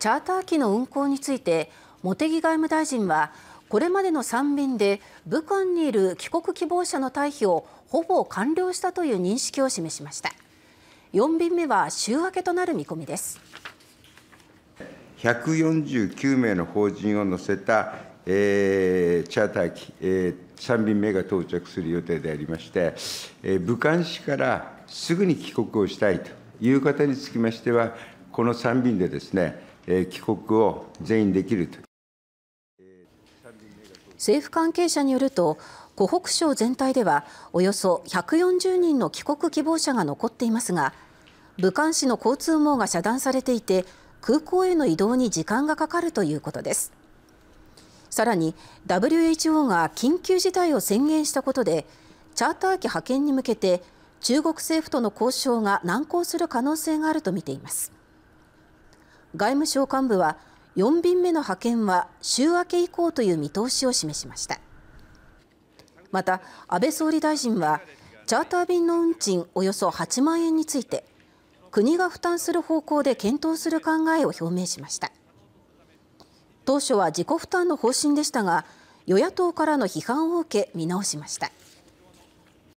チャーター機の運航について茂木外務大臣はこれまでの3便で武漢にいる帰国希望者の退避をほぼ完了したという認識を示しました4便目は週明けとなる見込みです149名の邦人を乗せた、えー、チャーター機、えー、3便目が到着する予定でありまして、えー、武漢市からすぐに帰国をしたいという方につきましてはこの3便でですね帰国を全員できると。政府関係者によると湖北省全体ではおよそ140人の帰国希望者が残っていますが武漢市の交通網が遮断されていて空港への移動に時間がかかるということですさらに WHO が緊急事態を宣言したことでチャーター機派遣に向けて中国政府との交渉が難航する可能性があるとみています外務省幹部は4便目の派遣は週明け以降という見通しを示しましたまた安倍総理大臣はチャーター便の運賃およそ8万円について国が負担する方向で検討する考えを表明しました当初は自己負担の方針でしたが与野党からの批判を受け見直しました。